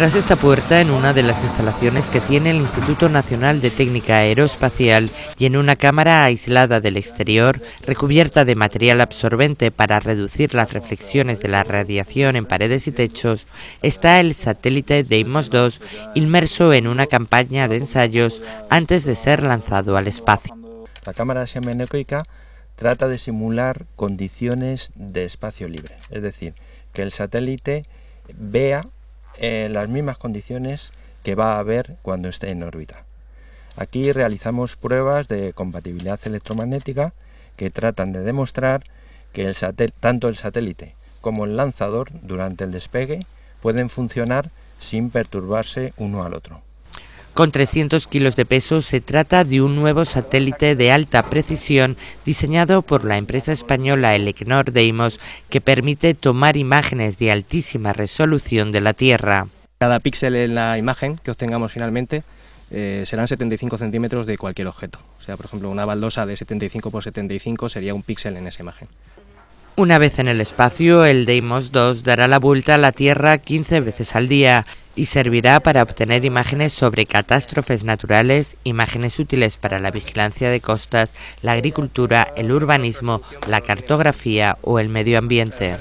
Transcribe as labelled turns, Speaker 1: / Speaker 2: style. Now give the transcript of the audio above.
Speaker 1: Tras esta puerta, en una de las instalaciones que tiene el Instituto Nacional de Técnica Aeroespacial y en una cámara aislada del exterior, recubierta de material absorbente para reducir las reflexiones de la radiación en paredes y techos, está el satélite Deimos 2 inmerso en una campaña de ensayos antes de ser lanzado al espacio.
Speaker 2: La cámara semianecoica trata de simular condiciones de espacio libre, es decir, que el satélite vea en las mismas condiciones que va a haber cuando esté en órbita. Aquí realizamos pruebas de compatibilidad electromagnética que tratan de demostrar que tanto el satélite como el lanzador durante el despegue pueden funcionar sin perturbarse uno al otro.
Speaker 1: Con 300 kilos de peso se trata de un nuevo satélite de alta precisión diseñado por la empresa española Elecnor Deimos que permite tomar imágenes de altísima resolución de la Tierra.
Speaker 3: Cada píxel en la imagen que obtengamos finalmente eh, serán 75 centímetros de cualquier objeto. O sea, por ejemplo, una baldosa de 75 por 75 sería un píxel en esa imagen.
Speaker 1: Una vez en el espacio, el Deimos 2 dará la vuelta a la Tierra 15 veces al día y servirá para obtener imágenes sobre catástrofes naturales, imágenes útiles para la vigilancia de costas, la agricultura, el urbanismo, la cartografía o el medio ambiente.